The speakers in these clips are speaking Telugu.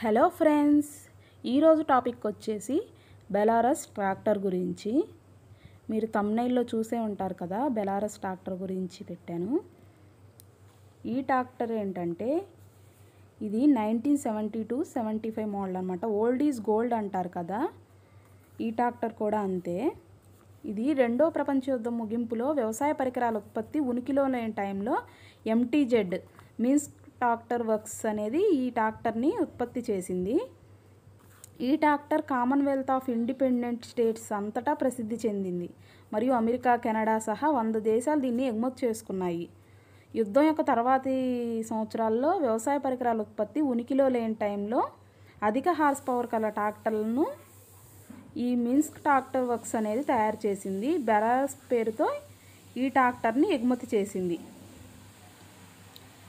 హలో ఫ్రెండ్స్ ఈరోజు టాపిక్ వచ్చేసి బెలారస్ ట్రాక్టర్ గురించి మీరు తమ్నైల్లో చూసే ఉంటారు కదా బెలారస్ ట్రాక్టర్ గురించి పెట్టాను ఈ ట్రాక్టర్ ఏంటంటే ఇది nineteen seventy two seventy five model అనమాట ఓల్డ్ ఈజ్ గోల్డ్ అంటారు కదా ఈ ట్రాక్టర్ కూడా అంతే ఇది రెండో ప్రపంచ యుద్ధం ముగింపులో వ్యవసాయ పరికరాల ఉత్పత్తి ఉనికిలో లేని టైంలో ఎంటీజెడ్ మీన్స్ టాక్టర్ వర్క్స్ అనేది ఈ ట్రాక్టర్ని ఉత్పత్తి చేసింది ఈ tractor Commonwealth of Independent States అంతటా ప్రసిద్ధి చెందింది మరియు అమెరికా కెనడా సహా వంద దేశాలు దీన్ని ఎగుమతి చేసుకున్నాయి యుద్ధం యొక్క తర్వాతి సంవత్సరాల్లో వ్యవసాయ పరికరాల ఉత్పత్తి ఉనికిలో లేని టైంలో అధిక హార్స్ పవర్ కల ట్రాక్టర్లను ఈ మిన్స్క్ ట్రాక్టర్ వర్క్స్ అనేది తయారు చేసింది బెరాస్ పేరుతో ఈ ట్రాక్టర్ని ఎగుమతి చేసింది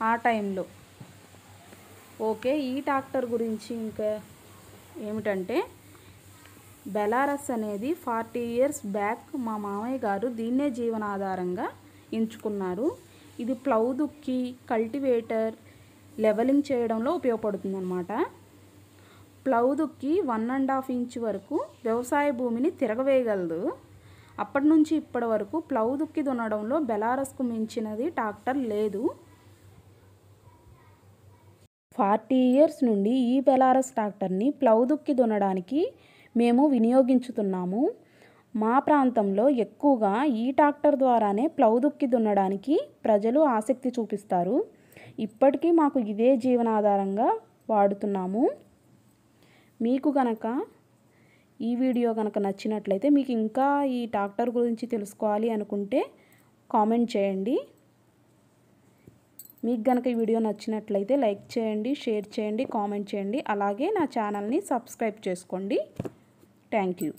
ఆ టైంలో ఓకే ఈ ట్రాక్టర్ గురించి ఇంకా ఏమిటంటే బెలారస్ అనేది ఫార్టీ ఇయర్స్ బ్యాక్ మా మామయ్య గారు దీన్నే జీవనాధారంగా ఎంచుకున్నారు ఇది ప్లౌ దుక్కి కల్టివేటర్ లెవెలింగ్ చేయడంలో ఉపయోగపడుతుందన్నమాట ప్లౌ దుక్కి వన్ అండ్ హాఫ్ ఇంచ్ వరకు వ్యవసాయ భూమిని తిరగవేయగలదు అప్పటి నుంచి ఇప్పటి వరకు ప్లౌ దుక్కి దున్నడంలో బెలారస్కు మించినది ట్రాక్టర్ లేదు ఫార్టీ ఇయర్స్ నుండి ఈ బెలారస్ ట్రాక్టర్ని దుక్కి దున్నడానికి మేము వినియోగించుతున్నాము మా ప్రాంతంలో ఎక్కువగా ఈ ట్రాక్టర్ ద్వారానే దుక్కి దున్నడానికి ప్రజలు ఆసక్తి చూపిస్తారు ఇప్పటికీ మాకు ఇదే జీవనాధారంగా వాడుతున్నాము మీకు గనక ఈ వీడియో కనుక నచ్చినట్లయితే మీకు ఇంకా ఈ ట్రాక్టర్ గురించి తెలుసుకోవాలి అనుకుంటే కామెంట్ చేయండి మీకు గనక ఈ వీడియో నచ్చినట్లయితే లైక్ చేయండి షేర్ చేయండి కామెంట్ చేయండి అలాగే నా ఛానల్ని సబ్స్క్రైబ్ చేసుకోండి థ్యాంక్ యూ